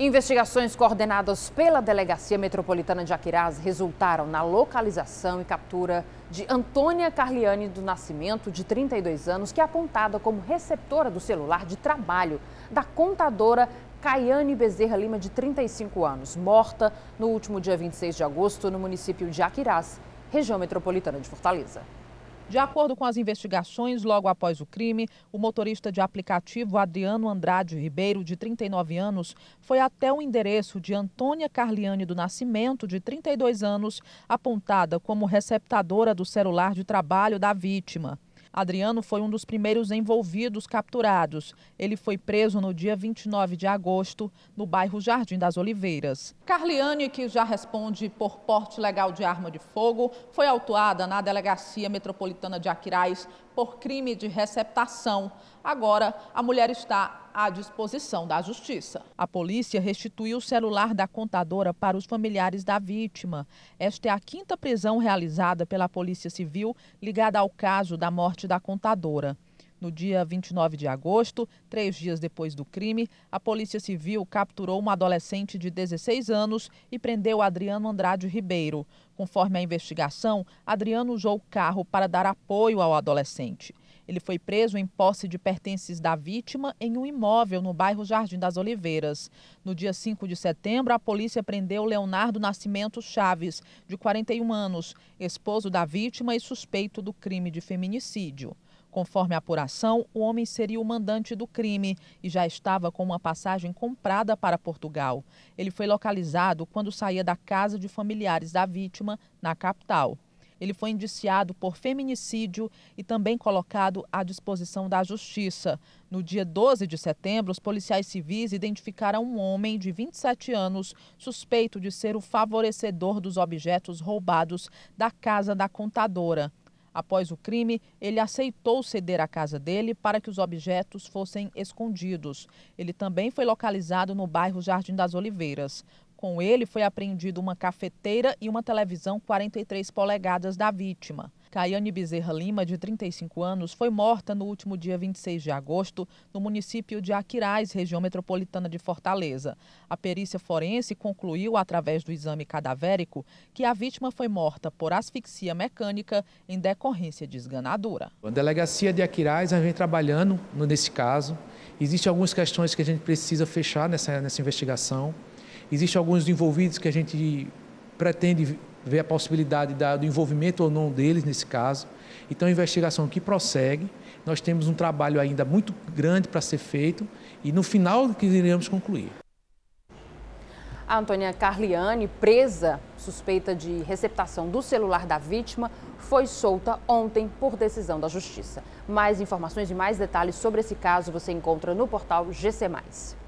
Investigações coordenadas pela Delegacia Metropolitana de Aquiraz resultaram na localização e captura de Antônia Carliane do Nascimento, de 32 anos, que é apontada como receptora do celular de trabalho da contadora Caiane Bezerra Lima, de 35 anos, morta no último dia 26 de agosto no município de Aquiraz, região metropolitana de Fortaleza. De acordo com as investigações, logo após o crime, o motorista de aplicativo Adriano Andrade Ribeiro, de 39 anos, foi até o endereço de Antônia Carliane do Nascimento, de 32 anos, apontada como receptadora do celular de trabalho da vítima. Adriano foi um dos primeiros envolvidos capturados. Ele foi preso no dia 29 de agosto, no bairro Jardim das Oliveiras. Carliane, que já responde por porte legal de arma de fogo, foi autuada na Delegacia Metropolitana de Aquirais por crime de receptação. Agora, a mulher está à disposição da Justiça. A polícia restituiu o celular da contadora para os familiares da vítima. Esta é a quinta prisão realizada pela Polícia Civil ligada ao caso da morte da contadora. No dia 29 de agosto, três dias depois do crime, a Polícia Civil capturou uma adolescente de 16 anos e prendeu Adriano Andrade Ribeiro. Conforme a investigação, Adriano usou o carro para dar apoio ao adolescente. Ele foi preso em posse de pertences da vítima em um imóvel no bairro Jardim das Oliveiras. No dia 5 de setembro, a polícia prendeu Leonardo Nascimento Chaves, de 41 anos, esposo da vítima e suspeito do crime de feminicídio. Conforme a apuração, o homem seria o mandante do crime e já estava com uma passagem comprada para Portugal. Ele foi localizado quando saía da casa de familiares da vítima, na capital. Ele foi indiciado por feminicídio e também colocado à disposição da Justiça. No dia 12 de setembro, os policiais civis identificaram um homem de 27 anos suspeito de ser o favorecedor dos objetos roubados da casa da contadora. Após o crime, ele aceitou ceder a casa dele para que os objetos fossem escondidos. Ele também foi localizado no bairro Jardim das Oliveiras. Com ele foi apreendido uma cafeteira e uma televisão 43 polegadas da vítima. Caiane Bezerra Lima, de 35 anos, foi morta no último dia 26 de agosto, no município de Aquiraz, região metropolitana de Fortaleza. A perícia forense concluiu, através do exame cadavérico, que a vítima foi morta por asfixia mecânica em decorrência de esganadura. A delegacia de Aquiraz vem trabalhando nesse caso. Existem algumas questões que a gente precisa fechar nessa, nessa investigação. Existem alguns envolvidos que a gente pretende ver a possibilidade da, do envolvimento ou não deles nesse caso. Então, a investigação que prossegue, nós temos um trabalho ainda muito grande para ser feito e no final que iremos concluir. A Antônia Carliane, presa suspeita de receptação do celular da vítima, foi solta ontem por decisão da Justiça. Mais informações e mais detalhes sobre esse caso você encontra no portal GC.